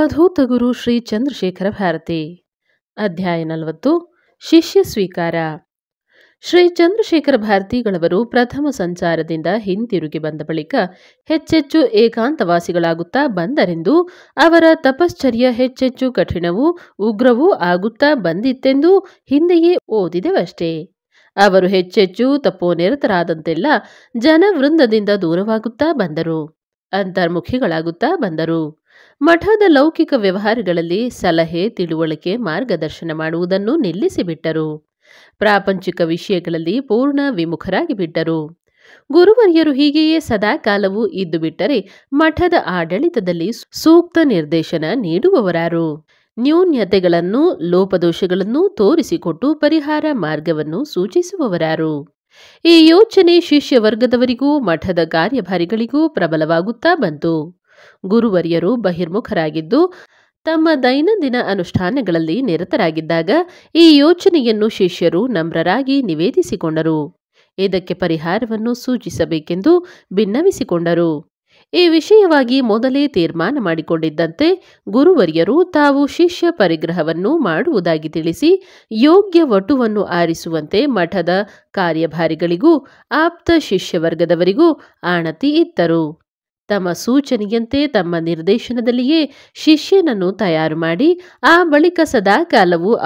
ಅವಧೂತ ಗುರು ಶ್ರೀ ಚಂದ್ರಶೇಖರ ಭಾರತಿ ಅಧ್ಯಾಯ ನಲವತ್ತು ಶಿಷ್ಯ ಸ್ವೀಕಾರ ಶ್ರೀ ಚಂದ್ರಶೇಖರ ಭಾರತಿಗಳವರು ಪ್ರಥಮ ಸಂಚಾರದಿಂದ ಹಿಂತಿರುಗಿ ಬಂದ ಬಳಿಕ ಹೆಚ್ಚೆಚ್ಚು ಏಕಾಂತವಾಸಿಗಳಾಗುತ್ತಾ ಬಂದರೆಂದು ಅವರ ತಪಶ್ಚರ್ಯ ಹೆಚ್ಚೆಚ್ಚು ಕಠಿಣವೂ ಉಗ್ರವೂ ಆಗುತ್ತಾ ಬಂದಿತ್ತೆಂದು ಹಿಂದೆಯೇ ಓದಿದೆವಷ್ಟೇ ಅವರು ಹೆಚ್ಚೆಚ್ಚು ನಿರತರಾದಂತೆಲ್ಲ ಜನವೃಂದದಿಂದ ದೂರವಾಗುತ್ತಾ ಬಂದರು ಅಂತರ್ಮುಖಿಗಳಾಗುತ್ತಾ ಬಂದರು ಮಠದ ಲೌಕಿಕ ವ್ಯವಹಾರಗಳಲ್ಲಿ ಸಲಹೆ ತಿಳುವಳಿಕೆ ಮಾರ್ಗದರ್ಶನ ಮಾಡುವುದನ್ನು ನಿಲ್ಲಿಸಿಬಿಟ್ಟರು ಪ್ರಾಪಂಚಿಕ ವಿಷಯಗಳಲ್ಲಿ ಪೂರ್ಣ ವಿಮುಖರಾಗಿಬಿಟ್ಟರು ಗುರುವರ್ಯರು ಹೀಗೆಯೇ ಸದಾ ಕಾಲವೂ ಇದ್ದು ಬಿಟ್ಟರೆ ಮಠದ ಆಡಳಿತದಲ್ಲಿ ಸೂಕ್ತ ನಿರ್ದೇಶನ ನೀಡುವವರಾರು ನ್ಯೂನ್ಯತೆಗಳನ್ನು ಲೋಪದೋಷಗಳನ್ನು ತೋರಿಸಿಕೊಟ್ಟು ಪರಿಹಾರ ಮಾರ್ಗವನ್ನು ಸೂಚಿಸುವವರಾರು ಈ ಯೋಚನೆ ಶಿಷ್ಯವರ್ಗದವರಿಗೂ ಮಠದ ಕಾರ್ಯಭಾರಿಗಳಿಗೂ ಪ್ರಬಲವಾಗುತ್ತಾ ಬಂತು ಗುರುವರಿಯರು ಬಹಿರ್ಮುಖರಾಗಿದ್ದು ತಮ್ಮ ದೈನಂದಿನ ಅನುಷ್ಠಾನಗಳಲ್ಲಿ ನಿರತರಾಗಿದ್ದಾಗ ಈ ಯೋಚನೆಯನ್ನು ಶಿಷ್ಯರು ನಮ್ರರಾಗಿ ನಿವೇದಿಸಿಕೊಂಡರು ಇದಕ್ಕೆ ಪರಿಹಾರವನ್ನು ಸೂಚಿಸಬೇಕೆಂದು ಭಿನ್ನವಿಸಿಕೊಂಡರು ಈ ವಿಷಯವಾಗಿ ಮೊದಲೇ ತೀರ್ಮಾನ ಮಾಡಿಕೊಂಡಿದ್ದಂತೆ ಗುರುವರಿಯರು ತಾವು ಶಿಷ್ಯ ಪರಿಗ್ರಹವನ್ನು ಮಾಡುವುದಾಗಿ ತಿಳಿಸಿ ಯೋಗ್ಯ ವಟುವನ್ನು ಆರಿಸುವಂತೆ ಮಠದ ಕಾರ್ಯಭಾರಿಗಳಿಗೂ ಆಪ್ತ ಶಿಷ್ಯವರ್ಗದವರಿಗೂ ಆಣತಿ ಇತ್ತರು ತಮ್ಮ ಸೂಚನೆಯಂತೆ ತಮ್ಮ ನಿರ್ದೇಶನದಲ್ಲಿಯೇ ಶಿಷ್ಯನನ್ನು ತಯಾರು ಮಾಡಿ ಆ ಬಳಿಕ ಸದಾ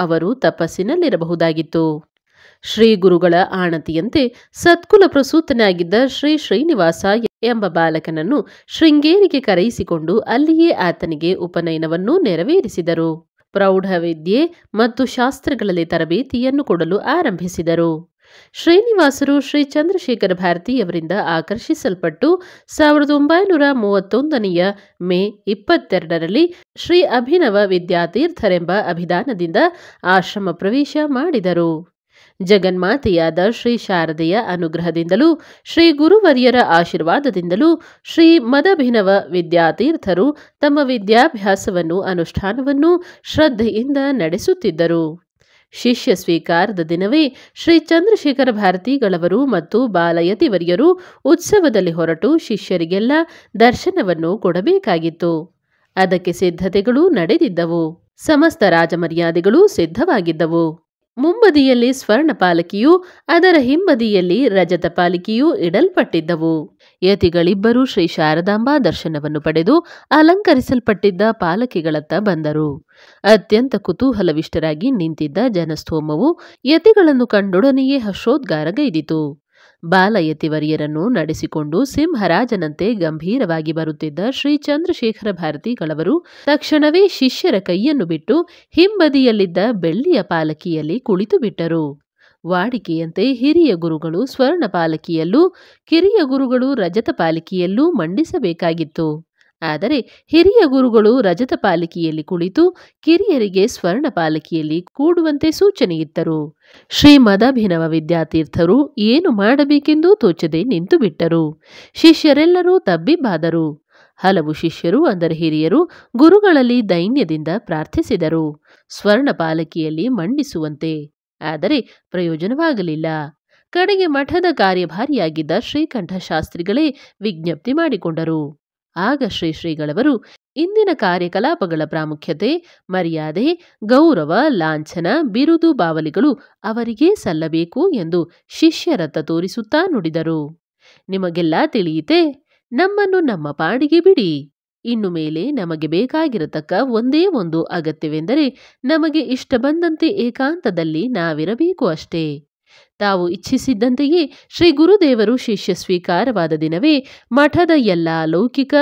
ಅವರು ತಪಸ್ಸಿನಲ್ಲಿರಬಹುದಾಗಿತ್ತು ಶ್ರೀ ಗುರುಗಳ ಆಣತಿಯಂತೆ ಸತ್ಕುಲ ಪ್ರಸೂತನಾಗಿದ್ದ ಶ್ರೀ ಶ್ರೀನಿವಾಸ ಎಂಬ ಬಾಲಕನನ್ನು ಶೃಂಗೇರಿಗೆ ಕರೆಯಿಸಿಕೊಂಡು ಅಲ್ಲಿಯೇ ಆತನಿಗೆ ಉಪನಯನವನ್ನು ನೆರವೇರಿಸಿದರು ವಿದ್ಯೆ ಮತ್ತು ಶಾಸ್ತ್ರಗಳಲ್ಲಿ ತರಬೇತಿಯನ್ನು ಕೊಡಲು ಆರಂಭಿಸಿದರು ಶ್ರೀನಿವಾಸರು ಶ್ರೀ ಚಂದ್ರಶೇಖರ ಅವರಿಂದ ಆಕರ್ಷಿಸಲ್ಪಟ್ಟು ಸಾವಿರದ ಒಂಬೈನೂರ ಮೂವತ್ತೊಂದನೆಯ ಮೇ ಇಪ್ಪತ್ತೆರಡರಲ್ಲಿ ಶ್ರೀ ಅಭಿನವ ವಿದ್ಯಾತೀರ್ಥರೆಂಬ ಅಭಿದಾನದಿಂದ ಆಶ್ರಮ ಪ್ರವೇಶ ಮಾಡಿದರು ಜಗನ್ಮಾತೆಯಾದ ಶ್ರೀ ಶಾರದೆಯ ಅನುಗ್ರಹದಿಂದಲೂ ಶ್ರೀ ಗುರುವರಿಯರ ಆಶೀರ್ವಾದದಿಂದಲೂ ಶ್ರೀ ಮದಭಿನವ ವಿದ್ಯಾತೀರ್ಥರು ತಮ್ಮ ವಿದ್ಯಾಭ್ಯಾಸವನ್ನು ಅನುಷ್ಠಾನವನ್ನು ಶ್ರದ್ಧೆಯಿಂದ ನಡೆಸುತ್ತಿದ್ದರು ಶಿಷ್ಯ ಸ್ವೀಕಾರದ ದಿನವೇ ಶ್ರೀ ಚಂದ್ರಶೇಖರ ಭಾರತಿಗಳವರು ಮತ್ತು ಬಾಲಯತಿವರ್ಯರು ಉತ್ಸವದಲ್ಲಿ ಹೊರಟು ಶಿಷ್ಯರಿಗೆಲ್ಲ ದರ್ಶನವನ್ನು ಕೊಡಬೇಕಾಗಿತ್ತು ಅದಕ್ಕೆ ಸಿದ್ಧತೆಗಳು ನಡೆದಿದ್ದವು ಸಮಸ್ತ ರಾಜಮರ್ಯಾದೆಗಳು ಸಿದ್ಧವಾಗಿದ್ದವು ಮುಂಬದಿಯಲ್ಲಿ ಸ್ವರ್ಣ ಪಾಲಕಿಯೂ ಅದರ ಹಿಂಬದಿಯಲ್ಲಿ ರಜತ ಪಾಲಿಕೆಯೂ ಇಡಲ್ಪಟ್ಟಿದ್ದವು ಯತಿಗಳಿಬ್ಬರೂ ಶ್ರೀ ಶಾರದಾಂಬಾ ದರ್ಶನವನ್ನು ಪಡೆದು ಅಲಂಕರಿಸಲ್ಪಟ್ಟಿದ್ದ ಪಾಲಕಿಗಳತ್ತ ಬಂದರು ಅತ್ಯಂತ ಕುತೂಹಲವಿಷ್ಟರಾಗಿ ನಿಂತಿದ್ದ ಜನಸ್ತೋಮವು ಯತಿಗಳನ್ನು ಕಂಡೊಡನೆಯೇ ಹರ್ಷೋದ್ಗಾರಗೈದಿತು ಬಾಲಯತಿವರಿಯರನ್ನು ನಡೆಸಿಕೊಂಡು ಸಿಂಹರಾಜನಂತೆ ಗಂಭೀರವಾಗಿ ಬರುತ್ತಿದ್ದ ಶ್ರೀ ಚಂದ್ರಶೇಖರ ಭಾರತಿಗಳವರು ತಕ್ಷಣವೇ ಶಿಷ್ಯರ ಕೈಯನ್ನು ಬಿಟ್ಟು ಹಿಂಬದಿಯಲ್ಲಿದ್ದ ಬೆಳ್ಳಿಯ ಪಾಲಕಿಯಲ್ಲಿ ಕುಳಿತುಬಿಟ್ಟರು ವಾಡಿಕೆಯಂತೆ ಹಿರಿಯ ಗುರುಗಳು ಸ್ವರ್ಣ ಪಾಲಕಿಯಲ್ಲೂ ಕಿರಿಯ ಗುರುಗಳು ರಜತ ಪಾಲಕಿಯಲ್ಲೂ ಮಂಡಿಸಬೇಕಾಗಿತ್ತು ಆದರೆ ಹಿರಿಯ ಗುರುಗಳು ರಜತ ಪಾಲಿಕೆಯಲ್ಲಿ ಕುಳಿತು ಕಿರಿಯರಿಗೆ ಸ್ವರ್ಣ ಪಾಲಿಕೆಯಲ್ಲಿ ಕೂಡುವಂತೆ ಸೂಚನೆಯಿತ್ತರು ಶ್ರೀ ಮದಾಭಿನವ ವಿದ್ಯಾತೀರ್ಥರು ಏನು ಮಾಡಬೇಕೆಂದು ತೋಚದೆ ನಿಂತು ಬಿಟ್ಟರು ಶಿಷ್ಯರೆಲ್ಲರೂ ತಬ್ಬಿಬ್ಬಾದರು ಹಲವು ಶಿಷ್ಯರು ಅಂದರೆ ಹಿರಿಯರು ಗುರುಗಳಲ್ಲಿ ದೈನ್ಯದಿಂದ ಪ್ರಾರ್ಥಿಸಿದರು ಸ್ವರ್ಣ ಪಾಲಕಿಯಲ್ಲಿ ಮಂಡಿಸುವಂತೆ ಆದರೆ ಪ್ರಯೋಜನವಾಗಲಿಲ್ಲ ಕಡೆಗೆ ಮಠದ ಕಾರ್ಯಭಾರಿಯಾಗಿದ್ದ ಶ್ರೀಕಂಠ ಶಾಸ್ತ್ರಿಗಳೇ ವಿಜ್ಞಪ್ತಿ ಮಾಡಿಕೊಂಡರು ಆಗ ಶ್ರೀ ಶ್ರೀಗಳವರು ಇಂದಿನ ಕಾರ್ಯಕಲಾಪಗಳ ಪ್ರಾಮುಖ್ಯತೆ ಮರ್ಯಾದೆ ಗೌರವ ಲಾಂಛನ ಬಿರುದು ಬಾವಲಿಗಳು ಅವರಿಗೇ ಸಲ್ಲಬೇಕು ಎಂದು ಶಿಷ್ಯರತ್ತ ತೋರಿಸುತ್ತಾ ನುಡಿದರು ನಿಮಗೆಲ್ಲ ತಿಳಿಯಿತೆ ನಮ್ಮನ್ನು ನಮ್ಮ ಪಾಡಿಗೆ ಬಿಡಿ ಇನ್ನು ಮೇಲೆ ನಮಗೆ ಬೇಕಾಗಿರತಕ್ಕ ಒಂದೇ ಒಂದು ಅಗತ್ಯವೆಂದರೆ ನಮಗೆ ಇಷ್ಟ ಬಂದಂತೆ ಏಕಾಂತದಲ್ಲಿ ನಾವಿರಬೇಕು ಅಷ್ಟೇ ತಾವು ಇಚ್ಛಿಸಿದ್ದಂತೆಯೇ ಶ್ರೀ ಗುರುದೇವರು ಶಿಷ್ಯ ಸ್ವೀಕಾರವಾದ ದಿನವೇ ಮಠದ ಎಲ್ಲ ಲೌಕಿಕ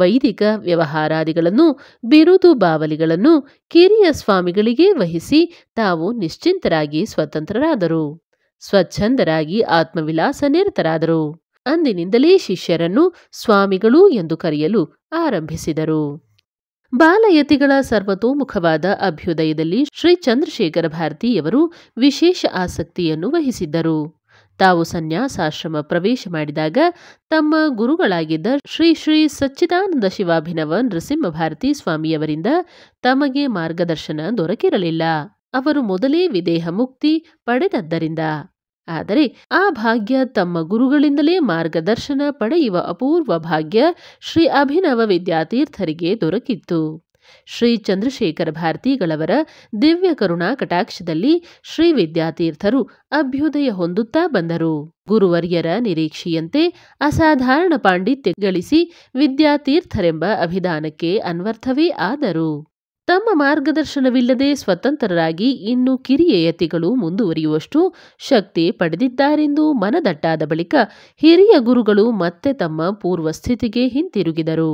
ವೈದಿಕ ವ್ಯವಹಾರಾದಿಗಳನ್ನು ಬಿರುದು ಬಾವಲಿಗಳನ್ನು ಕಿರಿಯ ಸ್ವಾಮಿಗಳಿಗೆ ವಹಿಸಿ ತಾವು ನಿಶ್ಚಿಂತರಾಗಿ ಸ್ವತಂತ್ರರಾದರು ಸ್ವಚ್ಛಂದರಾಗಿ ಆತ್ಮವಿಲಾಸ ನಿರತರಾದರು ಅಂದಿನಿಂದಲೇ ಶಿಷ್ಯರನ್ನು ಸ್ವಾಮಿಗಳು ಎಂದು ಕರೆಯಲು ಆರಂಭಿಸಿದರು ಬಾಲಯತಿಗಳ ಸರ್ವತೋಮುಖವಾದ ಅಭ್ಯುದಯದಲ್ಲಿ ಶ್ರೀ ಚಂದ್ರಶೇಖರ ಭಾರತೀಯವರು ವಿಶೇಷ ಆಸಕ್ತಿಯನ್ನು ವಹಿಸಿದ್ದರು ತಾವು ಸನ್ಯಾಸಾಶ್ರಮ ಪ್ರವೇಶ ಮಾಡಿದಾಗ ತಮ್ಮ ಗುರುಗಳಾಗಿದ್ದ ಶ್ರೀ ಶ್ರೀ ಸಚ್ಚಿದಾನಂದ ಶಿವಾಭಿನವ ನೃಸಿಂಹ ಸ್ವಾಮಿಯವರಿಂದ ತಮಗೆ ಮಾರ್ಗದರ್ಶನ ದೊರಕಿರಲಿಲ್ಲ ಅವರು ಮೊದಲೇ ವಿದೇಹ ಮುಕ್ತಿ ಪಡೆದದ್ದರಿಂದ ಆದರೆ ಆ ಭಾಗ್ಯ ತಮ್ಮ ಗುರುಗಳಿಂದಲೇ ಮಾರ್ಗದರ್ಶನ ಪಡೆಯುವ ಅಪೂರ್ವ ಭಾಗ್ಯ ಶ್ರೀ ಅಭಿನವ ವಿದ್ಯಾತೀರ್ಥರಿಗೆ ದೊರಕಿತ್ತು ಶ್ರೀ ಚಂದ್ರಶೇಖರ ಭಾರತಿಗಳವರ ದಿವ್ಯ ಕರುಣಾ ಕಟಾಕ್ಷದಲ್ಲಿ ಶ್ರೀ ವಿದ್ಯಾತೀರ್ಥರು ಅಭ್ಯುದಯ ಹೊಂದುತ್ತಾ ಬಂದರು ಗುರುವರ್ಯರ ನಿರೀಕ್ಷೆಯಂತೆ ಅಸಾಧಾರಣ ಪಾಂಡಿತ್ಯ ಗಳಿಸಿ ವಿದ್ಯಾತೀರ್ಥರೆಂಬ ಅಭಿದಾನಕ್ಕೆ ಅನ್ವರ್ಥವೇ ಆದರು ತಮ್ಮ ಮಾರ್ಗದರ್ಶನವಿಲ್ಲದೆ ಸ್ವತಂತ್ರರಾಗಿ ಇನ್ನು ಕಿರಿಯ ಯತಿಗಳು ಮುಂದುವರಿಯುವಷ್ಟು ಶಕ್ತಿ ಪಡೆದಿದ್ದಾರೆಂದು ಮನದಟ್ಟಾದ ಬಳಿಕ ಹಿರಿಯ ಗುರುಗಳು ಮತ್ತೆ ತಮ್ಮ ಪೂರ್ವ ಸ್ಥಿತಿಗೆ ಹಿಂತಿರುಗಿದರು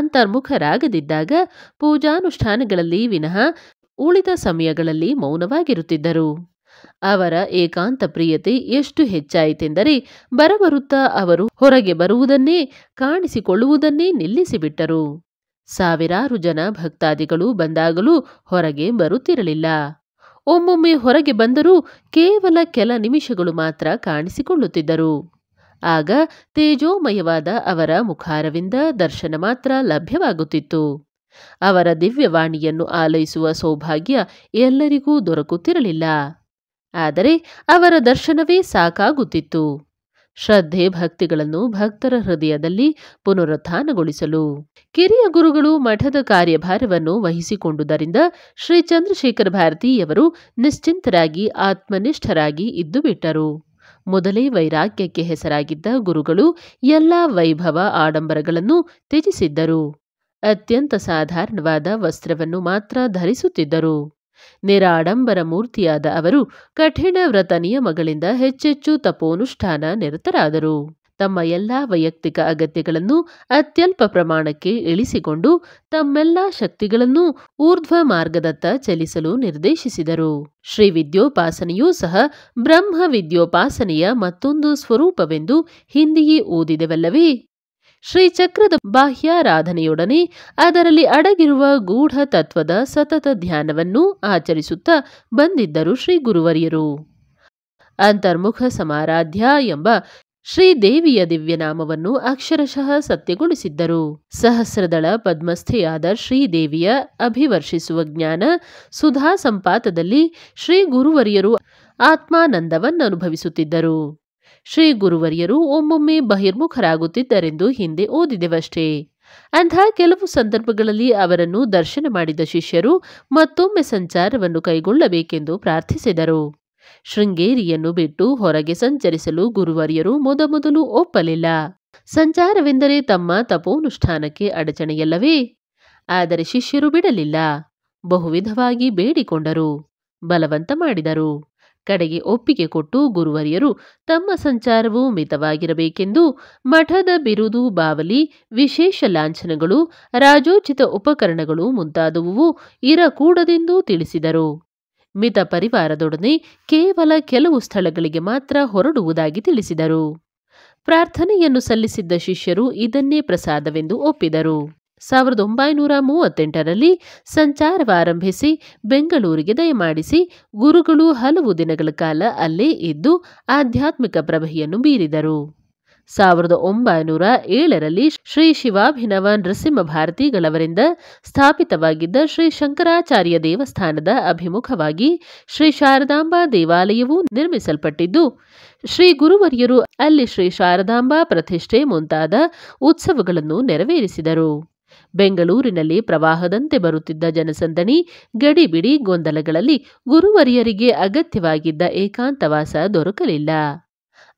ಅಂತರ್ಮುಖರಾಗದಿದ್ದಾಗ ಪೂಜಾನುಷ್ಠಾನಗಳಲ್ಲಿ ವಿನಃ ಉಳಿದ ಸಮಯಗಳಲ್ಲಿ ಮೌನವಾಗಿರುತ್ತಿದ್ದರು ಅವರ ಏಕಾಂತ ಪ್ರಿಯತೆ ಎಷ್ಟು ಹೆಚ್ಚಾಯಿತೆಂದರೆ ಬರಬರುತ್ತಾ ಅವರು ಹೊರಗೆ ಬರುವುದನ್ನೇ ಕಾಣಿಸಿಕೊಳ್ಳುವುದನ್ನೇ ನಿಲ್ಲಿಸಿಬಿಟ್ಟರು ಸಾವಿರಾರು ಜನ ಭಕ್ತಾದಿಗಳು ಬಂದಾಗಲೂ ಹೊರಗೆ ಬರುತ್ತಿರಲಿಲ್ಲ ಒಮ್ಮೊಮ್ಮೆ ಹೊರಗೆ ಬಂದರೂ ಕೇವಲ ಕೆಲ ನಿಮಿಷಗಳು ಮಾತ್ರ ಕಾಣಿಸಿಕೊಳ್ಳುತ್ತಿದ್ದರು ಆಗ ತೇಜೋಮಯವಾದ ಅವರ ಮುಖಾರವಿಂದ ದರ್ಶನ ಮಾತ್ರ ಲಭ್ಯವಾಗುತ್ತಿತ್ತು ಅವರ ದಿವ್ಯವಾಣಿಯನ್ನು ಆಲೈಸುವ ಸೌಭಾಗ್ಯ ಎಲ್ಲರಿಗೂ ದೊರಕುತ್ತಿರಲಿಲ್ಲ ಆದರೆ ಅವರ ದರ್ಶನವೇ ಸಾಕಾಗುತ್ತಿತ್ತು ಶ್ರದ್ಧೆ ಭಕ್ತಿಗಳನ್ನು ಭಕ್ತರ ಹೃದಯದಲ್ಲಿ ಪುನರುತ್ಥಾನಗೊಳಿಸಲು ಕಿರಿಯ ಗುರುಗಳು ಮಠದ ಕಾರ್ಯಭಾರವನ್ನು ವಹಿಸಿಕೊಂಡುದರಿಂದ ಶ್ರೀ ಚಂದ್ರಶೇಖರ ಭಾರತೀಯವರು ನಿಶ್ಚಿಂತರಾಗಿ ಆತ್ಮನಿಷ್ಠರಾಗಿ ಇದ್ದು ಬಿಟ್ಟರು ಮೊದಲೇ ವೈರಾಗ್ಯಕ್ಕೆ ಹೆಸರಾಗಿದ್ದ ಗುರುಗಳು ಎಲ್ಲ ವೈಭವ ಆಡಂಬರಗಳನ್ನು ತ್ಯಜಿಸಿದ್ದರು ಅತ್ಯಂತ ಸಾಧಾರಣವಾದ ವಸ್ತ್ರವನ್ನು ಮಾತ್ರ ಧರಿಸುತ್ತಿದ್ದರು ನಿರಾಡಂಬರ ಮೂರ್ತಿಯಾದ ಅವರು ಕಠಿಣ ವ್ರತ ನಿಯಮಗಳಿಂದ ಹೆಚ್ಚೆಚ್ಚು ತಪೋನುಷ್ಠಾನ ನಿರತರಾದರು ತಮ್ಮ ಎಲ್ಲಾ ವೈಯಕ್ತಿಕ ಅಗತ್ಯಗಳನ್ನು ಅತ್ಯಲ್ಪ ಪ್ರಮಾಣಕ್ಕೆ ಇಳಿಸಿಕೊಂಡು ತಮ್ಮೆಲ್ಲಾ ಶಕ್ತಿಗಳನ್ನು ಊರ್ಧ್ವ ಮಾರ್ಗದತ್ತ ಚಲಿಸಲು ನಿರ್ದೇಶಿಸಿದರು ಶ್ರೀ ವಿದ್ಯೋಪಾಸನೆಯೂ ಸಹ ಬ್ರಹ್ಮ ವಿದ್ಯೋಪಾಸನೆಯ ಮತ್ತೊಂದು ಸ್ವರೂಪವೆಂದು ಹಿಂದಿಯೇ ಓದಿದೆವಲ್ಲವೇ ಶ್ರೀಚಕ್ರದ ಬಾಹ್ಯಾರಾಧನೆಯೊಡನೆ ಅದರಲ್ಲಿ ಅಡಗಿರುವ ಗೂಢ ತತ್ವದ ಸತತ ಧ್ಯಾನವನ್ನು ಆಚರಿಸುತ್ತಾ ಬಂದಿದ್ದರು ಶ್ರೀ ಗುರುವರಿಯರು ಅಂತರ್ಮುಖ ಸಮಾರಾಧ್ಯ ಎಂಬ ಶ್ರೀದೇವಿಯ ದಿವ್ಯನಾಮವನ್ನು ಅಕ್ಷರಶಃ ಸತ್ಯಗೊಳಿಸಿದ್ದರು ಸಹಸ್ರದಳ ಪದ್ಮಸ್ಥೆಯಾದ ಶ್ರೀದೇವಿಯ ಅಭಿವರ್ಷಿಸುವ ಜ್ಞಾನ ಸುಧಾ ಸಂಪಾತದಲ್ಲಿ ಶ್ರೀ ಗುರುವರಿಯರು ಆತ್ಮಾನಂದವನ್ನನುಭವಿಸುತ್ತಿದ್ದರು ಶ್ರೀ ಗುರುವರಿಯರು ಒಮ್ಮೊಮ್ಮೆ ಬಹಿರ್ಮುಖರಾಗುತ್ತಿದ್ದರೆಂದು ಹಿಂದೆ ಓದಿದೆವಷ್ಟೇ ಅಂಥ ಕೆಲವು ಸಂದರ್ಭಗಳಲ್ಲಿ ಅವರನ್ನು ದರ್ಶನ ಮಾಡಿದ ಶಿಷ್ಯರು ಮತ್ತೊಮ್ಮೆ ಸಂಚಾರವನ್ನು ಕೈಗೊಳ್ಳಬೇಕೆಂದು ಪ್ರಾರ್ಥಿಸಿದರು ಶೃಂಗೇರಿಯನ್ನು ಬಿಟ್ಟು ಹೊರಗೆ ಸಂಚರಿಸಲು ಗುರುವರಿಯರು ಮೊದಮೊದಲು ಒಪ್ಪಲಿಲ್ಲ ಸಂಚಾರವೆಂದರೆ ತಮ್ಮ ತಪೋನುಷ್ಠಾನಕ್ಕೆ ಅಡಚಣೆಯಲ್ಲವೇ ಆದರೆ ಶಿಷ್ಯರು ಬಿಡಲಿಲ್ಲ ಬಹುವಿಧವಾಗಿ ಬೇಡಿಕೊಂಡರು ಬಲವಂತ ಮಾಡಿದರು ಕಡೆಗೆ ಒಪ್ಪಿಗೆ ಕೊಟ್ಟು ಗುರುವರಿಯರು ತಮ್ಮ ಸಂಚಾರವು ಮಿತವಾಗಿರಬೇಕೆಂದು ಮಠದ ಬಿರುದು ಬಾವಲಿ ವಿಶೇಷ ಲಾಂಛನಗಳು ರಾಜೋಚಿತ ಉಪಕರಣಗಳು ಮುಂತಾದವು ಇರಕೂಡದೆಂದು ತಿಳಿಸಿದರು ಮಿತ ಪರಿವಾರದೊಡನೆ ಕೇವಲ ಕೆಲವು ಸ್ಥಳಗಳಿಗೆ ಮಾತ್ರ ಹೊರಡುವುದಾಗಿ ತಿಳಿಸಿದರು ಪ್ರಾರ್ಥನೆಯನ್ನು ಸಲ್ಲಿಸಿದ್ದ ಶಿಷ್ಯರು ಇದನ್ನೇ ಪ್ರಸಾದವೆಂದು ಒಪ್ಪಿದರು ಸಾವಿರದ ಒಂಬೈನೂರ ಮೂವತ್ತೆಂಟರಲ್ಲಿ ಸಂಚಾರವಾರಂಭಿಸಿ ಬೆಂಗಳೂರಿಗೆ ದಯಮಾಡಿಸಿ ಗುರುಗಳು ಹಲವು ದಿನಗಳ ಕಾಲ ಅಲ್ಲೇ ಇದ್ದು ಆಧ್ಯಾತ್ಮಿಕ ಪ್ರಭೆಯನ್ನು ಬೀರಿದರು ಸಾವಿರದ ಒಂಬೈನೂರ ಏಳರಲ್ಲಿ ಶ್ರೀ ಶಿವಾಭಿನವ ನೃಸಿಂಹ ಭಾರತಿಗಳವರಿಂದ ಸ್ಥಾಪಿತವಾಗಿದ್ದ ಶ್ರೀ ಶಂಕರಾಚಾರ್ಯ ದೇವಸ್ಥಾನದ ಅಭಿಮುಖವಾಗಿ ಶ್ರೀ ಶಾರದಾಂಬಾ ದೇವಾಲಯವೂ ನಿರ್ಮಿಸಲ್ಪಟ್ಟಿದ್ದು ಶ್ರೀ ಗುರುವರ್ಯರು ಅಲ್ಲಿ ಶ್ರೀ ಶಾರದಾಂಬಾ ಪ್ರತಿಷ್ಠೆ ಮುಂತಾದ ಉತ್ಸವಗಳನ್ನು ನೆರವೇರಿಸಿದರು ಬೆಂಗಳೂರಿನಲ್ಲಿ ಪ್ರವಾಹದಂತೆ ಬರುತ್ತಿದ್ದ ಜನಸಂದಣಿ ಗಡಿಬಿಡಿ ಗೊಂದಲಗಳಲ್ಲಿ ಗುರುವರಿಯರಿಗೆ ಅಗತ್ಯವಾಗಿದ್ದ ಏಕಾಂತವಾಸ ದೊರಕಲಿಲ್ಲ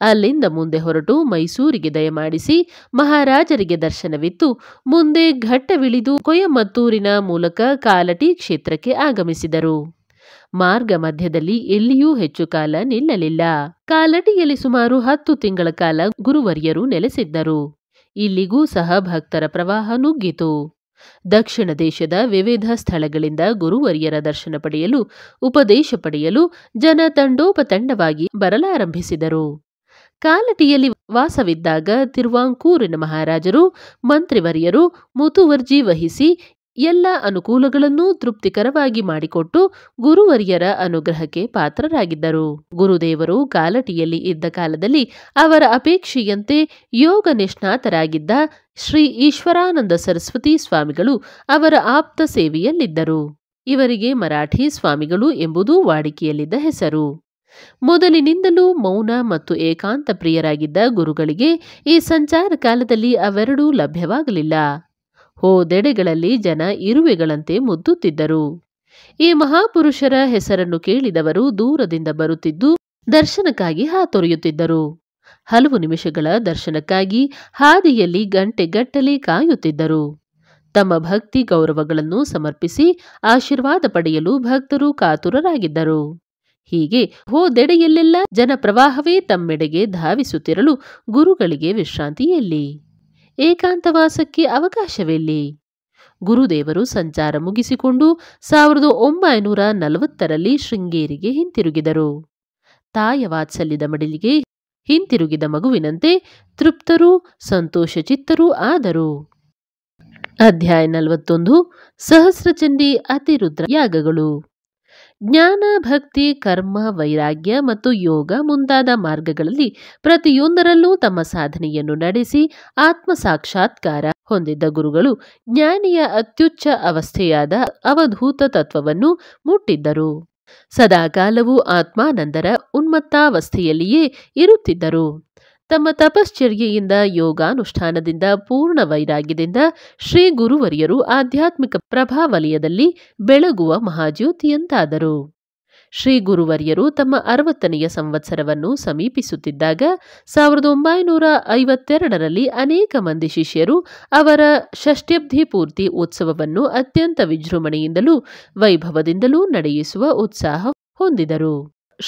ಅಲ್ಲಿಂದ ಮುಂದೆ ಹೊರಟು ಮೈಸೂರಿಗೆ ದಯಮಾಡಿಸಿ ಮಹಾರಾಜರಿಗೆ ದರ್ಶನವಿತ್ತು ಮುಂದೆ ಘಟ್ಟವಿಳಿದು ಕೊಯಮತ್ತೂರಿನ ಮೂಲಕ ಕಾಲಟಿ ಕ್ಷೇತ್ರಕ್ಕೆ ಆಗಮಿಸಿದರು ಮಾರ್ಗ ಮಧ್ಯದಲ್ಲಿ ಎಲ್ಲಿಯೂ ಹೆಚ್ಚು ಕಾಲ ನಿಲ್ಲಲಿಲ್ಲ ಕಾಲಟಿಯಲ್ಲಿ ಸುಮಾರು ಹತ್ತು ತಿಂಗಳ ಕಾಲ ಗುರುವರಿಯರು ನೆಲೆಸಿದ್ದರು ಇಲ್ಲಿಗೂ ಸಹ ಭಕ್ತರ ಪ್ರವಾಹ ನುಗ್ಗಿತು ದಕ್ಷಿಣ ದೇಶದ ವಿವಿಧ ಸ್ಥಳಗಳಿಂದ ಗುರುವರಿಯರ ದರ್ಶನ ಪಡೆಯಲು ಉಪದೇಶ ಪಡೆಯಲು ಜನ ತಂಡೋಪತಂಡವಾಗಿ ಬರಲಾರಂಭಿಸಿದರು ಕಾಲಟಿಯಲ್ಲಿ ವಾಸವಿದ್ದಾಗ ತಿರುವಾಂಕೂರಿನ ಮಹಾರಾಜರು ಮಂತ್ರಿವರಿಯರು ಮುತುವರ್ಜಿ ವಹಿಸಿ ಎಲ್ಲ ಅನುಕೂಲಗಳನ್ನೂ ತೃಪ್ತಿಕರವಾಗಿ ಮಾಡಿಕೊಟ್ಟು ಗುರುವರಿಯರ ಅನುಗ್ರಹಕ್ಕೆ ಪಾತ್ರರಾಗಿದ್ದರು ಗುರುದೇವರು ಕಾಲಟಿಯಲ್ಲಿ ಇದ್ದ ಕಾಲದಲ್ಲಿ ಅವರ ಅಪೇಕ್ಷೆಯಂತೆ ಯೋಗ ನಿಷ್ಣಾತರಾಗಿದ್ದ ಶ್ರೀ ಈಶ್ವರಾನಂದ ಸರಸ್ವತಿ ಸ್ವಾಮಿಗಳು ಅವರ ಆಪ್ತ ಸೇವೆಯಲ್ಲಿದ್ದರು ಇವರಿಗೆ ಮರಾಠಿ ಸ್ವಾಮಿಗಳು ಎಂಬುದು ವಾಡಿಕೆಯಲ್ಲಿದ್ದ ಹೆಸರು ಮೊದಲಿನಿಂದಲೂ ಮೌನ ಮತ್ತು ಏಕಾಂತ ಪ್ರಿಯರಾಗಿದ್ದ ಗುರುಗಳಿಗೆ ಈ ಸಂಚಾರ ಕಾಲದಲ್ಲಿ ಅವೆರಡೂ ಲಭ್ಯವಾಗಲಿಲ್ಲ ಹೋದೆಡೆಗಳಲ್ಲಿ ಜನ ಇರುವೆಗಳಂತೆ ಮುದ್ದುತ್ತಿದ್ದರು ಈ ಮಹಾಪುರುಷರ ಹೆಸರನ್ನು ಕೇಳಿದವರು ದೂರದಿಂದ ಬರುತ್ತಿದ್ದು ದರ್ಶನಕ್ಕಾಗಿ ಹಾತೊರೆಯುತ್ತಿದ್ದರು ಹಲವು ನಿಮಿಷಗಳ ದರ್ಶನಕ್ಕಾಗಿ ಹಾದಿಯಲ್ಲಿ ಗಂಟೆಗಟ್ಟಲೆ ಕಾಯುತ್ತಿದ್ದರು ತಮ್ಮ ಭಕ್ತಿ ಗೌರವಗಳನ್ನು ಸಮರ್ಪಿಸಿ ಆಶೀರ್ವಾದ ಪಡೆಯಲು ಭಕ್ತರು ಕಾತುರರಾಗಿದ್ದರು ಹೀಗೆ ಹೋದೆಡೆಯಲ್ಲೆಲ್ಲ ಜನಪ್ರವಾಹವೇ ತಮ್ಮೆಡೆಗೆ ಧಾವಿಸುತ್ತಿರಲು ಗುರುಗಳಿಗೆ ವಿಶ್ರಾಂತಿಯಲ್ಲಿ ಏಕಾಂತವಾಸಕ್ಕೆ ಅವಕಾಶವೆಲ್ಲಿ ಗುರುದೇವರು ಸಂಚಾರ ಮುಗಿಸಿಕೊಂಡು ಸಾವಿರದ ಒಂಬೈನೂರ ನಲವತ್ತರಲ್ಲಿ ಶೃಂಗೇರಿಗೆ ಹಿಂತಿರುಗಿದರು ತಾಯ ವಾತ್ಸಲ್ಯದ ಮಡಿಲಿಗೆ ಹಿಂತಿರುಗಿದ ಮಗುವಿನಂತೆ ತೃಪ್ತರೂ ಸಂತೋಷಚಿತ್ತರೂ ಆದರು ಅಧ್ಯಾಯ ನಲವತ್ತೊಂದು ಸಹಸ್ರಚಂಡಿ ಅತಿರುದ್ರ ಯಾಗಗಳು ಜ್ಞಾನ ಭಕ್ತಿ ಕರ್ಮ ವೈರಾಗ್ಯ ಮತ್ತು ಯೋಗ ಮುಂತಾದ ಮಾರ್ಗಗಳಲ್ಲಿ ಪ್ರತಿಯೊಂದರಲ್ಲೂ ತಮ್ಮ ಸಾಧನೆಯನ್ನು ನಡೆಸಿ ಆತ್ಮ ಸಾಕ್ಷಾತ್ಕಾರ ಹೊಂದಿದ್ದ ಗುರುಗಳು ಜ್ಞಾನಿಯ ಅತ್ಯುಚ್ಚ ಅವಸ್ಥೆಯಾದ ಅವಧೂತ ತತ್ವವನ್ನು ಮುಟ್ಟಿದ್ದರು ಸದಾಕಾಲವೂ ಆತ್ಮಾನಂದರ ಉನ್ಮತ್ತಾವಸ್ಥೆಯಲ್ಲಿಯೇ ಇರುತ್ತಿದ್ದರು ತಮ್ಮ ತಪಶ್ಚರ್ಯೆಯಿಂದ ಯೋಗಾನುಷ್ಠಾನದಿಂದ ಪೂರ್ಣ ವೈರಾಗ್ಯದಿಂದ ಶ್ರೀ ಗುರುವರಿಯರು ಆಧ್ಯಾತ್ಮಿಕ ಪ್ರಭಾವಲಯದಲ್ಲಿ ಬೆಳಗುವ ಮಹಾಜ್ಯೋತಿಯಂತಾದರು ಶ್ರೀ ಗುರುವರಿಯರು ತಮ್ಮ ಅರವತ್ತನೆಯ ಸಂವತ್ಸರವನ್ನು ಸಮೀಪಿಸುತ್ತಿದ್ದಾಗ ಸಾವಿರದ ಒಂಬೈನೂರ ಐವತ್ತೆರಡರಲ್ಲಿ ಅನೇಕ ಮಂದಿ ಶಿಷ್ಯರು ಅವರ ಷಷ್ಟ್ಯಬ್ಧಿ ಪೂರ್ತಿ ಉತ್ಸವವನ್ನು ಅತ್ಯಂತ ವಿಜೃಂಭಣೆಯಿಂದಲೂ ವೈಭವದಿಂದಲೂ ನಡೆಯಿಸುವ ಉತ್ಸಾಹ ಹೊಂದಿದರು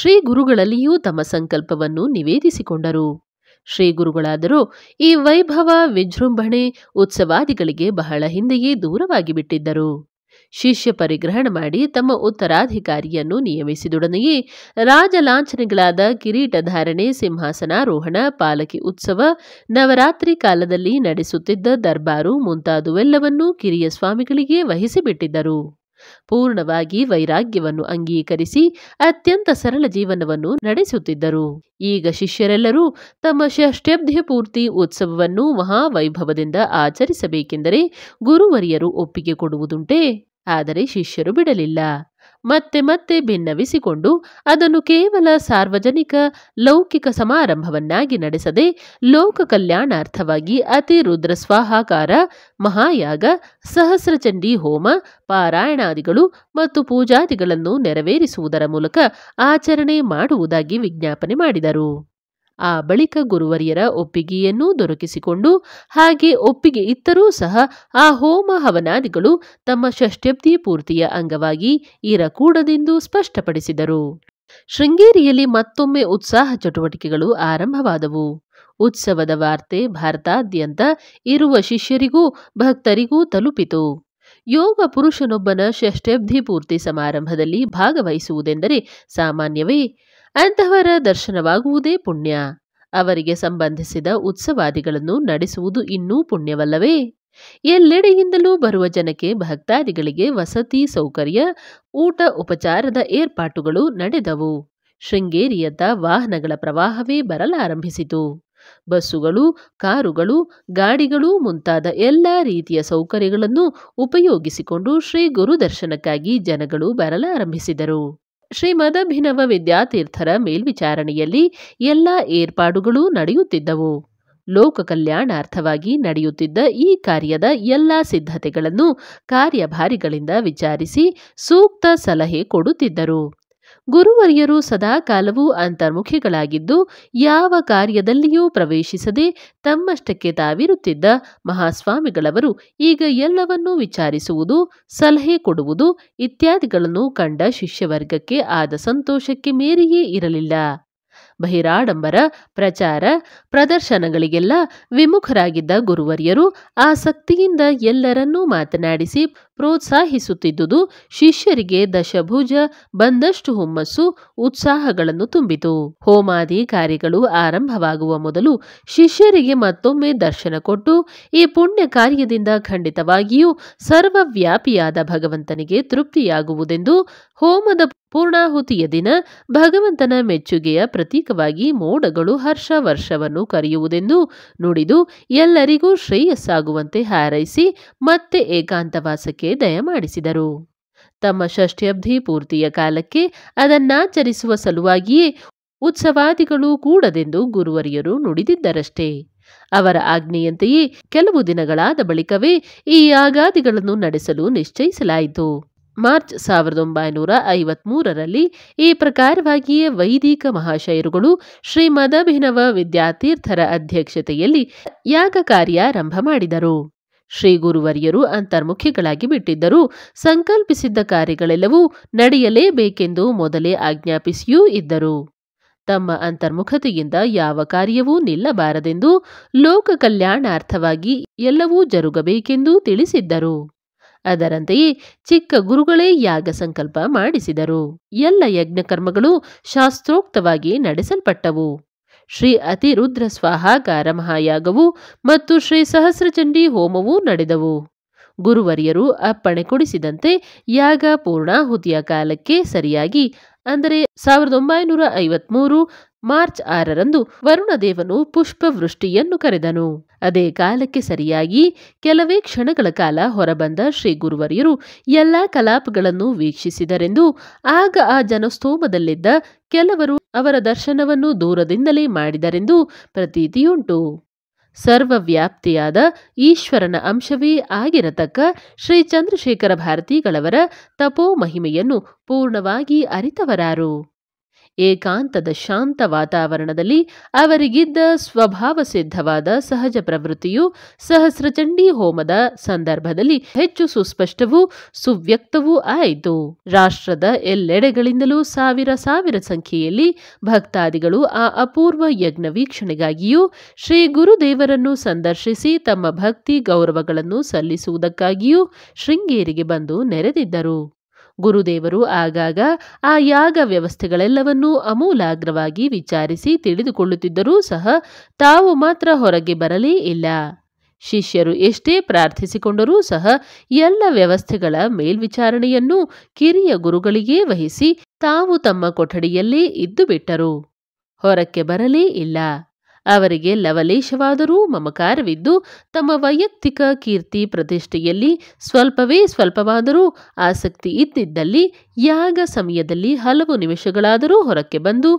ಶ್ರೀ ಗುರುಗಳಲ್ಲಿಯೂ ತಮ್ಮ ಸಂಕಲ್ಪವನ್ನು ನಿವೇದಿಸಿಕೊಂಡರು ಶ್ರೀ ಗುರುಗಳಾದರೂ ಈ ವೈಭವ ವಿಜೃಂಭಣೆ ಉತ್ಸವಾದಿಗಳಿಗೆ ಬಹಳ ಹಿಂದೆಯೇ ದೂರವಾಗಿ ಬಿಟ್ಟಿದ್ದರು ಶಿಷ್ಯ ಪರಿಗ್ರಹಣ ಮಾಡಿ ತಮ್ಮ ಉತ್ತರಾಧಿಕಾರಿಯನ್ನು ನಿಯಮಿಸಿದೊಡನೆಯೇ ರಾಜಲಾಂಛನಗಳಾದ ಕಿರೀಟಧಾರಣೆ ಸಿಂಹಾಸನಾರೋಹಣ ಪಾಲಕಿ ಉತ್ಸವ ನವರಾತ್ರಿ ಕಾಲದಲ್ಲಿ ನಡೆಸುತ್ತಿದ್ದ ದರ್ಬಾರು ಮುಂತಾದುವೆಲ್ಲವನ್ನೂ ಕಿರಿಯ ಸ್ವಾಮಿಗಳಿಗೆ ವಹಿಸಿಬಿಟ್ಟಿದ್ದರು ಪೂರ್ಣವಾಗಿ ವೈರಾಗ್ಯವನ್ನು ಅಂಗೀಕರಿಸಿ ಅತ್ಯಂತ ಸರಳ ಜೀವನವನ್ನು ನಡೆಸುತ್ತಿದ್ದರು ಈಗ ಶಿಷ್ಯರೆಲ್ಲರೂ ತಮ್ಮ ಷಷ್ಠ್ಯಬ್ಧ ಪೂರ್ತಿ ಉತ್ಸವವನ್ನು ಮಹಾವೈಭವದಿಂದ ಆಚರಿಸಬೇಕೆಂದರೆ ಗುರುವರಿಯರು ಒಪ್ಪಿಗೆ ಕೊಡುವುದುಂಟೆ ಆದರೆ ಶಿಷ್ಯರು ಬಿಡಲಿಲ್ಲ ಮತ್ತೆ ಮತ್ತೆ ಭಿನ್ನವಿಸಿಕೊಂಡು ಅದನ್ನು ಕೇವಲ ಸಾರ್ವಜನಿಕ ಲೌಕಿಕ ಸಮಾರಂಭವನ್ನಾಗಿ ನಡೆಸದೆ ಲೋಕ ಕಲ್ಯಾಣಾರ್ಥವಾಗಿ ಅತಿ ರುದ್ರ ಸ್ವಾಹಾಕಾರ ಮಹಾಯಾಗ ಸಹಸ್ರಚಂಡಿ ಹೋಮ ಪಾರಾಯಣಾದಿಗಳು ಮತ್ತು ಪೂಜಾದಿಗಳನ್ನು ನೆರವೇರಿಸುವುದರ ಮೂಲಕ ಆಚರಣೆ ಮಾಡುವುದಾಗಿ ವಿಜ್ಞಾಪನೆ ಮಾಡಿದರು ಆ ಬಳಿಕ ಗುರುವರಿಯರ ಒಪ್ಪಿಗೆಯನ್ನೂ ದೊರಕಿಸಿಕೊಂಡು ಹಾಗೆ ಒಪ್ಪಿಗೆ ಇತ್ತರೂ ಸಹ ಆ ಹೋಮ ಹವನಾದಿಗಳು ತಮ್ಮ ಷಷ್ಠಬ್ದಿ ಪೂರ್ತಿಯ ಅಂಗವಾಗಿ ಇರಕೂಡದೆಂದು ಸ್ಪಷ್ಟಪಡಿಸಿದರು ಶೃಂಗೇರಿಯಲ್ಲಿ ಮತ್ತೊಮ್ಮೆ ಉತ್ಸಾಹ ಚಟುವಟಿಕೆಗಳು ಆರಂಭವಾದವು ಉತ್ಸವದ ವಾರ್ತೆ ಭಾರತಾದ್ಯಂತ ಇರುವ ಶಿಷ್ಯರಿಗೂ ಭಕ್ತರಿಗೂ ತಲುಪಿತು ಯೋಗ ಪುರುಷನೊಬ್ಬನ ಷಷ್ಠಬ್ಧಿ ಪೂರ್ತಿ ಸಮಾರಂಭದಲ್ಲಿ ಭಾಗವಹಿಸುವುದೆಂದರೆ ಸಾಮಾನ್ಯವೇ ಅಂತಹವರ ದರ್ಶನವಾಗುವುದೇ ಪುಣ್ಯ ಅವರಿಗೆ ಸಂಬಂಧಿಸಿದ ಉತ್ಸವಾದಿಗಳನ್ನು ನಡೆಸುವುದು ಇನ್ನೂ ಪುಣ್ಯವಲ್ಲವೇ ಎಲ್ಲೆಡೆಯಿಂದಲೂ ಬರುವ ಜನಕ್ಕೆ ಭಕ್ತಾದಿಗಳಿಗೆ ವಸತಿ ಸೌಕರ್ಯ ಊಟ ಉಪಚಾರದ ಏರ್ಪಾಟುಗಳು ನಡೆದವು ಶೃಂಗೇರಿಯತ್ತ ವಾಹನಗಳ ಪ್ರವಾಹವೇ ಬರಲಾರಂಭಿಸಿತು ಬಸ್ಸುಗಳು ಕಾರುಗಳು ಗಾಡಿಗಳು ಮುಂತಾದ ಎಲ್ಲ ರೀತಿಯ ಸೌಕರ್ಯಗಳನ್ನು ಉಪಯೋಗಿಸಿಕೊಂಡು ಶ್ರೀ ಗುರು ದರ್ಶನಕ್ಕಾಗಿ ಜನಗಳು ಬರಲಾರಂಭಿಸಿದರು ಶ್ರೀ ಮದಭಿನವ ವಿದ್ಯಾತೀರ್ಥರ ಮೇಲ್ವಿಚಾರಣೆಯಲ್ಲಿ ಎಲ್ಲ ಏರ್ಪಾಡುಗಳು ನಡೆಯುತ್ತಿದ್ದವು ಲೋಕ ಕಲ್ಯಾಣಾರ್ಥವಾಗಿ ನಡೆಯುತ್ತಿದ್ದ ಈ ಕಾರ್ಯದ ಎಲ್ಲ ಸಿದ್ಧತೆಗಳನ್ನು ಕಾರ್ಯಭಾರಿಗಳಿಂದ ವಿಚಾರಿಸಿ ಸೂಕ್ತ ಸಲಹೆ ಕೊಡುತ್ತಿದ್ದರು ಗುರುವರಿಯರು ಸದಾಕಾಲವೂ ಅಂತರ್ಮುಖಿಗಳಾಗಿದ್ದು ಯಾವ ಕಾರ್ಯದಲ್ಲಿಯೂ ಪ್ರವೇಶಿಸದೆ ತಮ್ಮಷ್ಟಕ್ಕೆ ತಾವಿರುತ್ತಿದ್ದ ಮಹಾಸ್ವಾಮಿಗಳವರು ಈಗ ಎಲ್ಲವನ್ನೂ ವಿಚಾರಿಸುವುದು ಸಲಹೆ ಕೊಡುವುದು ಇತ್ಯಾದಿಗಳನ್ನು ಕಂಡ ಶಿಷ್ಯವರ್ಗಕ್ಕೆ ಆದ ಸಂತೋಷಕ್ಕೆ ಮೇರಿಯೇ ಇರಲಿಲ್ಲ ಬಹಿರಾಡಂಬರ ಪ್ರಚಾರ ಪ್ರದರ್ಶನಗಳಿಗೆಲ್ಲ ವಿಮುಖರಾಗಿದ್ದ ಗುರುವರಿಯರು ಆಸಕ್ತಿಯಿಂದ ಎಲ್ಲರನ್ನೂ ಮಾತನಾಡಿಸಿ ಪ್ರೋತ್ಸಾಹಿಸುತ್ತಿದ್ದುದು ಶಿಷ್ಯರಿಗೆ ದಶಭುಜ ಬಂದಷ್ಟು ಹುಮ್ಮಸ್ಸು ಉತ್ಸಾಹಗಳನ್ನು ತುಂಬಿತು ಹೋಮಾದಿ ಕಾರ್ಯಗಳು ಆರಂಭವಾಗುವ ಮೊದಲು ಶಿಷ್ಯರಿಗೆ ಮತ್ತೊಮ್ಮೆ ದರ್ಶನ ಕೊಟ್ಟು ಈ ಪುಣ್ಯ ಕಾರ್ಯದಿಂದ ಖಂಡಿತವಾಗಿಯೂ ಸರ್ವವ್ಯಾಪಿಯಾದ ಭಗವಂತನಿಗೆ ತೃಪ್ತಿಯಾಗುವುದೆಂದು ಹೋಮದ ಪೂರ್ಣಾಹುತಿಯ ದಿನ ಭಗವಂತನ ಮೆಚ್ಚುಗೆಯ ಪ್ರತೀಕವಾಗಿ ಮೋಡಗಳು ಹರ್ಷ ವರ್ಷವನ್ನು ಕರೆಯುವುದೆಂದು ನುಡಿದು ಎಲ್ಲರಿಗೂ ಶ್ರೇಯಸ್ಸಾಗುವಂತೆ ಹಾರೈಸಿ ಮತ್ತೆ ಏಕಾಂತವಾಸಕ್ಕೆ ದಯ ದಯಮಾಡಿಸಿದರು ತಮ್ಮ ಷಷ್ಠಿಯಬ್ಧಿ ಪೂರ್ತಿಯ ಕಾಲಕ್ಕೆ ಅದನ್ನಾಚರಿಸುವ ಸಲುವಾಗಿಯೇ ಉತ್ಸವಾದಿಗಳು ಕೂಡದೆಂದು ಗುರುವರಿಯರು ನುಡಿದಿದ್ದರಷ್ಟೇ ಅವರ ಆಜ್ಞೆಯಂತೆಯೇ ಕೆಲವು ದಿನಗಳಾದ ಬಳಿಕವೇ ಈ ಯಾಗಾದಿಗಳನ್ನು ನಡೆಸಲು ನಿಶ್ಚಯಿಸಲಾಯಿತು ಮಾರ್ಚ್ ಸಾವಿರದ ಒಂಬೈನೂರ ಐವತ್ಮೂರರಲ್ಲಿ ಈ ಪ್ರಕಾರವಾಗಿಯೇ ವೈದಿಕ ಮಹಾಶಯರುಗಳು ಶ್ರೀ ಮದಭಿನವ ವಿದ್ಯಾತೀರ್ಥರ ಅಧ್ಯಕ್ಷತೆಯಲ್ಲಿ ಯಾಗ ಕಾರ್ಯಾರಂಭ ಮಾಡಿದರು ಶ್ರೀ ಗುರುವರ್ಯರು ಅಂತರ್ಮುಖಿಗಳಾಗಿ ಬಿಟ್ಟಿದ್ದರು ಸಂಕಲ್ಪಿಸಿದ್ದ ಕಾರ್ಯಗಳೆಲ್ಲವೂ ನಡೆಯಲೇಬೇಕೆಂದು ಮೊದಲೇ ಆಜ್ಞಾಪಿಸಿಯೂ ಇದ್ದರು ತಮ್ಮ ಅಂತರ್ಮುಖತೆಯಿಂದ ಯಾವ ಕಾರ್ಯವೂ ನಿಲ್ಲಬಾರದೆಂದು ಲೋಕ ಕಲ್ಯಾಣಾರ್ಥವಾಗಿ ಎಲ್ಲವೂ ಜರುಗಬೇಕೆಂದು ತಿಳಿಸಿದ್ದರು ಅದರಂತೆಯೇ ಚಿಕ್ಕ ಗುರುಗಳೇ ಯಾಗ ಸಂಕಲ್ಪ ಮಾಡಿಸಿದರು ಎಲ್ಲ ಯಜ್ಞಕರ್ಮಗಳು ಶಾಸ್ತ್ರೋಕ್ತವಾಗಿ ನಡೆಸಲ್ಪಟ್ಟವು ಶ್ರೀ ಅತಿರುದ್ರ ಸ್ವಾಹಾಕಾರ ಮಹಾಯಾಗವು ಮತ್ತು ಶ್ರೀ ಸಹಸ್ರಚಂಡಿ ಹೋಮವು ನಡೆದವು ಗುರುವರಿಯರು ಅಪ್ಪಣೆ ಕೊಡಿಸಿದಂತೆ ಯಾಗ ಪೂರ್ಣಾಹುತಿಯ ಕಾಲಕ್ಕೆ ಸರಿಯಾಗಿ ಅಂದರೆ ಸಾವಿರದ ಒಂಬೈನೂರ ಐವತ್ಮೂರು ಮಾರ್ಚ್ ಆರರಂದು ವರುಣದೇವನು ಪುಷ್ಪವೃಷ್ಟಿಯನ್ನು ಕರೆದನು ಅದೇ ಕಾಲಕ್ಕೆ ಸರಿಯಾಗಿ ಕೆಲವೇ ಕ್ಷಣಗಳ ಕಾಲ ಹೊರಬಂದ ಶ್ರೀ ಗುರುವರಿಯರು ಎಲ್ಲಾ ಕಲಾಪಗಳನ್ನು ವೀಕ್ಷಿಸಿದರೆಂದು ಆಗ ಆ ಜನಸ್ತೋಮದಲ್ಲಿದ್ದ ಕೆಲವರು ಅವರ ದರ್ಶನವನ್ನು ದೂರದಿಂದಲೇ ಮಾಡಿದರೆಂದು ಪ್ರತೀತಿಯುಂಟು ಸರ್ವವ್ಯಾಪ್ತಿಯಾದ ಈಶ್ವರನ ಅಂಶವೇ ಆಗಿರತಕ್ಕ ಶ್ರೀ ಚಂದ್ರಶೇಖರ ಭಾರತೀಗಳವರ ತಪೋ ಮಹಿಮೆಯನ್ನು ಪೂರ್ಣವಾಗಿ ಅರಿತವರಾರು ಏಕಾಂತದ ಶಾಂತ ವಾತಾವರಣದಲ್ಲಿ ಅವರಿಗಿದ್ದ ಸ್ವಭಾವ ಸಿದ್ಧವಾದ ಸಹಜ ಪ್ರವೃತ್ತಿಯು ಸಹಸ್ರಚಂಡಿ ಹೋಮದ ಸಂದರ್ಭದಲ್ಲಿ ಹೆಚ್ಚು ಸುಸ್ಪಷ್ಟವೂ ಸುವ್ಯಕ್ತವೂ ಆಯಿತು ರಾಷ್ಟ್ರದ ಎಲ್ಲೆಡೆಗಳಿಂದಲೂ ಸಾವಿರ ಸಾವಿರ ಸಂಖ್ಯೆಯಲ್ಲಿ ಭಕ್ತಾದಿಗಳು ಆ ಅಪೂರ್ವ ಯಜ್ಞ ವೀಕ್ಷಣೆಗಾಗಿಯೂ ಶ್ರೀ ಗುರುದೇವರನ್ನು ಸಂದರ್ಶಿಸಿ ತಮ್ಮ ಭಕ್ತಿ ಗೌರವಗಳನ್ನು ಸಲ್ಲಿಸುವುದಕ್ಕಾಗಿಯೂ ಶೃಂಗೇರಿಗೆ ಬಂದು ನೆರೆದಿದ್ದರು ಗುರುದೇವರು ಆಗಾಗ ಆ ಯಾಗ ವ್ಯವಸ್ಥೆಗಳೆಲ್ಲವನ್ನೂ ಅಮೂಲಾಗ್ರವಾಗಿ ವಿಚಾರಿಸಿ ತಿಳಿದುಕೊಳ್ಳುತ್ತಿದ್ದರೂ ಸಹ ತಾವು ಮಾತ್ರ ಹೊರಗೆ ಬರಲೇ ಇಲ್ಲ ಶಿಷ್ಯರು ಎಷ್ಟೇ ಪ್ರಾರ್ಥಿಸಿಕೊಂಡರೂ ಸಹ ಎಲ್ಲ ವ್ಯವಸ್ಥೆಗಳ ಮೇಲ್ವಿಚಾರಣೆಯನ್ನು ಕಿರಿಯ ಗುರುಗಳಿಗೇ ವಹಿಸಿ ತಾವು ತಮ್ಮ ಕೊಠಡಿಯಲ್ಲೇ ಇದ್ದುಬಿಟ್ಟರು ಹೊರಕ್ಕೆ ಬರಲೇ ಇಲ್ಲ ಅವರಿಗೆ ಲವಲೇಶವಾದರೂ ಮಮಕಾರವಿದ್ದು ತಮ್ಮ ವೈಯಕ್ತಿಕ ಕೀರ್ತಿ ಪ್ರತಿಷ್ಠೆಯಲ್ಲಿ ಸ್ವಲ್ಪವೇ ಸ್ವಲ್ಪವಾದರೂ ಆಸಕ್ತಿ ಇದ್ದಿದ್ದಲ್ಲಿ ಯಾಗ ಸಮಯದಲ್ಲಿ ಹಲವು ನಿಮಿಷಗಳಾದರೂ ಹೊರಕ್ಕೆ ಬಂದು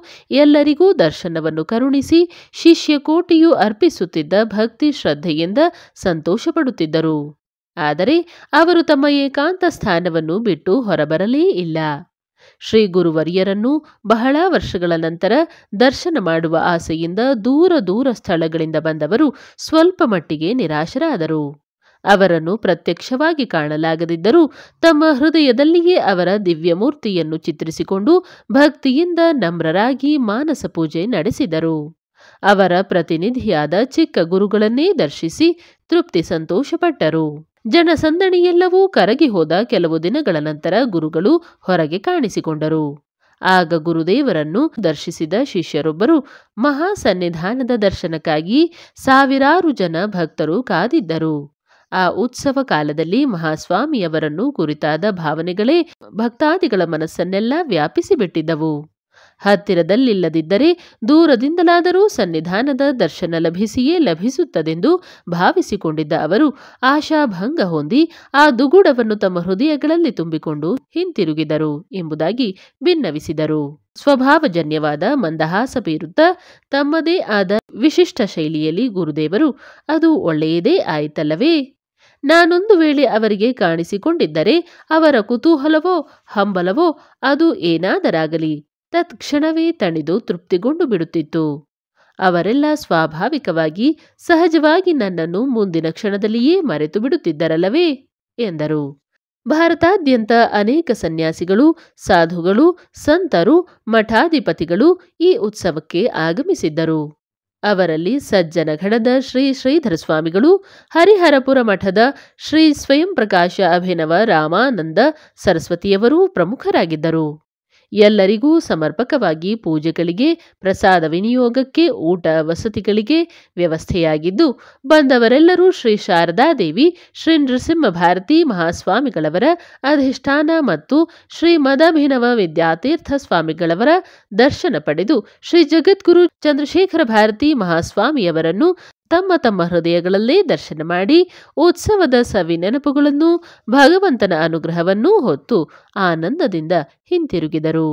ಎಲ್ಲರಿಗೂ ದರ್ಶನವನ್ನು ಕರುಣಿಸಿ ಶಿಷ್ಯಕೋಟಿಯು ಅರ್ಪಿಸುತ್ತಿದ್ದ ಭಕ್ತಿ ಶ್ರದ್ಧೆಯಿಂದ ಸಂತೋಷಪಡುತ್ತಿದ್ದರು ಆದರೆ ಅವರು ತಮ್ಮ ಏಕಾಂತ ಸ್ಥಾನವನ್ನು ಬಿಟ್ಟು ಹೊರಬರಲೇ ಇಲ್ಲ ಶ್ರೀ ಗುರುವರಿಯರನ್ನು ಬಹಳ ವರ್ಷಗಳ ನಂತರ ದರ್ಶನ ಮಾಡುವ ಆಸೆಯಿಂದ ದೂರ ದೂರ ಸ್ಥಳಗಳಿಂದ ಬಂದವರು ಸ್ವಲ್ಪ ಮಟ್ಟಿಗೆ ನಿರಾಶರಾದರು ಅವರನ್ನು ಪ್ರತ್ಯಕ್ಷವಾಗಿ ಕಾಣಲಾಗದಿದ್ದರೂ ತಮ್ಮ ಹೃದಯದಲ್ಲಿಯೇ ಅವರ ದಿವ್ಯಮೂರ್ತಿಯನ್ನು ಚಿತ್ರಿಸಿಕೊಂಡು ಭಕ್ತಿಯಿಂದ ನಮ್ರರಾಗಿ ಮಾನಸ ಪೂಜೆ ನಡೆಸಿದರು ಅವರ ಪ್ರತಿನಿಧಿಯಾದ ಚಿಕ್ಕ ಗುರುಗಳನ್ನೇ ದರ್ಶಿಸಿ ತೃಪ್ತಿ ಸಂತೋಷಪಟ್ಟರು ಜನಸಂದಣಿಯೆಲ್ಲವೂ ಕರಗಿ ಹೋದ ಕೆಲವು ದಿನಗಳ ನಂತರ ಗುರುಗಳು ಹೊರಗೆ ಕಾಣಿಸಿಕೊಂಡರು ಆಗ ಗುರುದೇವರನ್ನು ದರ್ಶಿಸಿದ ಶಿಷ್ಯರೊಬ್ಬರು ಮಹಾಸನ್ನಿಧಾನದ ದರ್ಶನಕ್ಕಾಗಿ ಸಾವಿರಾರು ಜನ ಭಕ್ತರು ಕಾದಿದ್ದರು ಆ ಉತ್ಸವ ಕಾಲದಲ್ಲಿ ಮಹಾಸ್ವಾಮಿಯವರನ್ನು ಕುರಿತಾದ ಭಾವನೆಗಳೇ ಭಕ್ತಾದಿಗಳ ಮನಸ್ಸನ್ನೆಲ್ಲ ವ್ಯಾಪಿಸಿಬಿಟ್ಟಿದ್ದವು ಹತ್ತಿರದಲ್ಲಿಲ್ಲದಿದ್ದರೆ ದೂರದಿಂದಲಾದರೂ ಸನ್ನಿಧಾನದ ದರ್ಶನ ಲಭಿಸಿಯೇ ಲಭಿಸುತ್ತದೆಂದು ಭಾವಿಸಿಕೊಂಡಿದ್ದ ಅವರು ಆಶಾಭಂಗ ಹೊಂದಿ ಆ ದುಗುಡವನ್ನು ತಮ್ಮ ಹೃದಯಗಳಲ್ಲಿ ತುಂಬಿಕೊಂಡು ಹಿಂತಿರುಗಿದರು ಎಂಬುದಾಗಿ ಭಿನ್ನವಿಸಿದರು ಸ್ವಭಾವಜನ್ಯವಾದ ಮಂದಹಾಸ ಬೀರುತ್ತ ತಮ್ಮದೇ ಆದ ವಿಶಿಷ್ಟ ಶೈಲಿಯಲ್ಲಿ ಗುರುದೇವರು ಅದು ಒಳ್ಳೆಯದೇ ಆಯಿತಲ್ಲವೇ ನಾನೊಂದು ವೇಳೆ ಅವರಿಗೆ ಕಾಣಿಸಿಕೊಂಡಿದ್ದರೆ ಅವರ ಕುತೂಹಲವೋ ಹಂಬಲವೋ ಅದು ಏನಾದರಾಗಲಿ ತತ್ಕ್ಷಣವೇ ತಣಿದು ತೃಪ್ತಿಗೊಂಡು ಬಿಡುತ್ತಿತ್ತು ಅವರೆಲ್ಲ ಸ್ವಾಭಾವಿಕವಾಗಿ ಸಹಜವಾಗಿ ನನ್ನನ್ನು ಮುಂದಿನ ಕ್ಷಣದಲ್ಲಿಯೇ ಮರೆತು ಬಿಡುತ್ತಿದ್ದರಲ್ಲವೇ ಎಂದರು ಭಾರತಾದ್ಯಂತ ಅನೇಕ ಸನ್ಯಾಸಿಗಳು ಸಾಧುಗಳು ಸಂತರು ಮಠಾಧಿಪತಿಗಳು ಈ ಉತ್ಸವಕ್ಕೆ ಆಗಮಿಸಿದ್ದರು ಅವರಲ್ಲಿ ಘಣದ ಶ್ರೀ ಶ್ರೀಧರ ಸ್ವಾಮಿಗಳು ಹರಿಹರಪುರ ಮಠದ ಶ್ರೀ ಸ್ವಯಂ ಪ್ರಕಾಶ ಅಭಿನವ ರಾಮಾನಂದ ಸರಸ್ವತಿಯವರೂ ಪ್ರಮುಖರಾಗಿದ್ದರು ಎಲ್ಲರಿಗೂ ಸಮರ್ಪಕವಾಗಿ ಪೂಜೆಗಳಿಗೆ ಪ್ರಸಾದ ವಿನಿಯೋಗಕ್ಕೆ ಊಟ ವಸತಿಗಳಿಗೆ ವ್ಯವಸ್ಥೆಯಾಗಿದ್ದು ಬಂದವರೆಲ್ಲರೂ ಶ್ರೀ ಶಾರದಾದೇವಿ ಶ್ರೀ ನೃಸಿಂಹ ಭಾರತಿ ಮಹಾಸ್ವಾಮಿಗಳವರ ಅಧಿಷ್ಠಾನ ಮತ್ತು ಶ್ರೀ ಮದಭಿನವ ವಿದ್ಯಾತೀರ್ಥ ಸ್ವಾಮಿಗಳವರ ದರ್ಶನ ಪಡೆದು ಶ್ರೀ ಜಗದ್ಗುರು ಚಂದ್ರಶೇಖರ ಭಾರತಿ ಮಹಾಸ್ವಾಮಿಯವರನ್ನು ತಮ್ಮ ತಮ್ಮ ಹೃದಯಗಳಲ್ಲೇ ದರ್ಶನ ಮಾಡಿ ಉತ್ಸವದ ಸವಿ ನೆನಪುಗಳನ್ನೂ ಭಗವಂತನ ಅನುಗ್ರಹವನ್ನೂ ಹೊತ್ತು ಆನಂದದಿಂದ ಹಿಂತಿರುಗಿದರು